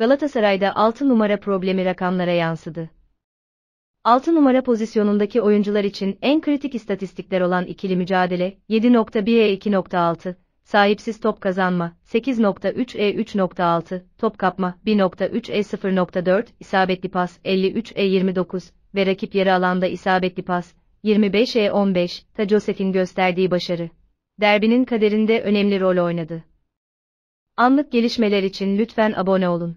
Galatasaray'da 6 numara problemi rakamlara yansıdı. 6 numara pozisyonundaki oyuncular için en kritik istatistikler olan ikili mücadele 7.1'e 2.6, sahipsiz top kazanma 8.3'e 3.6, top kapma 1.3'e 0.4, isabetli pas 53'e 29 ve rakip yarı alanda isabetli pas 25'e 15, ta Joseph'in gösterdiği başarı. Derbinin kaderinde önemli rol oynadı. Anlık gelişmeler için lütfen abone olun.